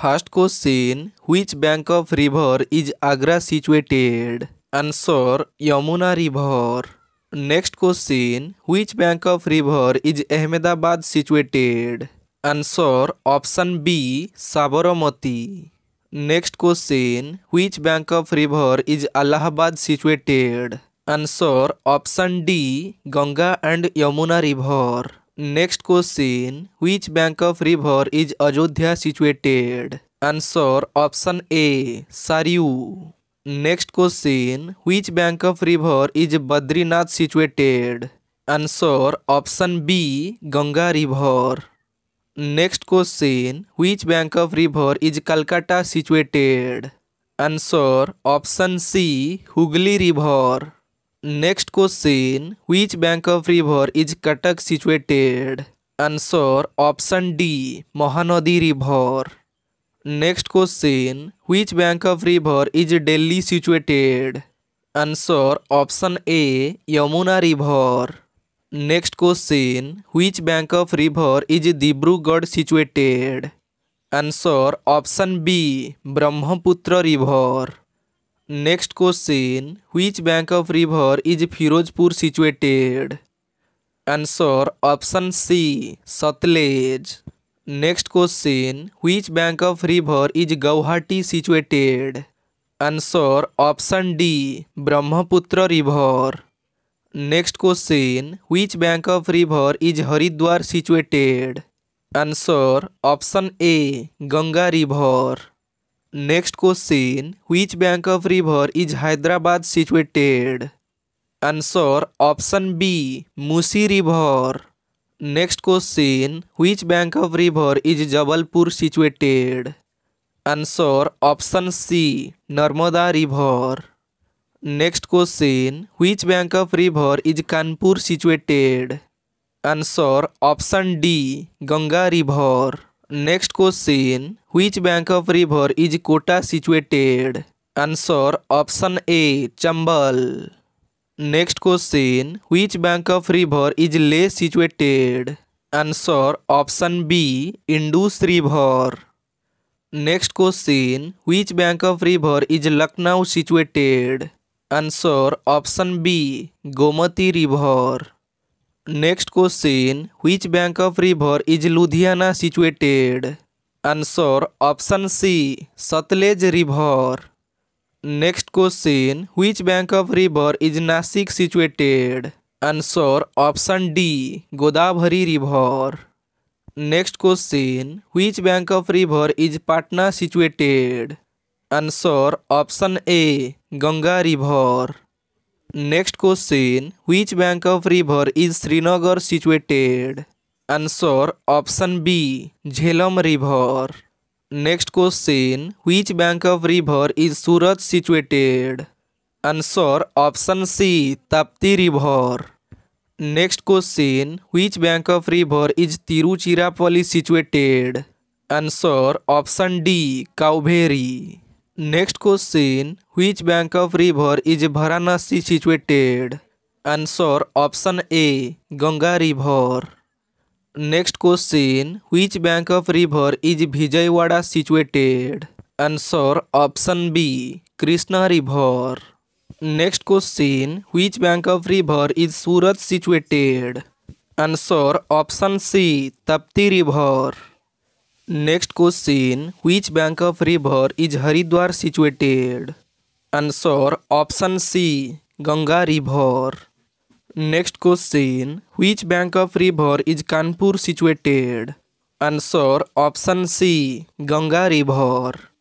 First question Which bank of river is Agra situated? Answer Yamuna river. Next question Which bank of river is Ahmedabad situated? Answer option B Sabarmati. Next question Which bank of river is Allahabad situated? Answer option D Ganga and Yamuna river. Next question which bank of river is Ayodhya situated answer option A Saryu next question which bank of river is Badrinath situated answer option B Ganga river next question which bank of river is Calcutta situated answer option C Hooghly river next question which bank of river is Cuttack situated answer option D Mahanadi river next question which bank of river is Delhi situated answer option A Yamuna river next question which bank of river is Dibrugarh situated answer option B Brahmaputra river next question which bank of river is Ferozepur situated answer option C Sutlej next question which bank of river is Gauhati situated answer option D Brahmaputra river next question which bank of river is Haridwar situated answer option A Ganga river Next question Which bank of river is Hyderabad situated? Answer option B Musi river. Next question Which bank of river is Jabalpur situated? Answer option C Narmada river. Next question Which bank of river is Kanpur situated? Answer option D Ganga river. Next question which bank of river is Kota situated answer option A Chambal next question which bank of river is Leh situated answer option B Indus river next question which bank of river is Lucknow situated answer option B Gomti river next question which bank of river is Ludhiana situated answer option C Sutlej river next question which bank of river is Nashik situated answer option D Godavari river next question which bank of river is Patna situated answer option A Ganga river next question which bank of river is Srinagar situated answer option B Jhelum river next question which bank of river is Surat situated answer option C Tapti river next question which bank of river is Tiruchirappalli situated answer option D Kaveri Next question Which bank of river is Varanasi situated? Answer option A Ganga river. Next question Which bank of river is Vijayawada situated? Answer option B Krishna river. Next question Which bank of river is Surat situated? Answer option C Tapti river. Next question which bank of river is Haridwar situated answer option C Ganga river next question which bank of river is Kanpur situated answer option C Ganga river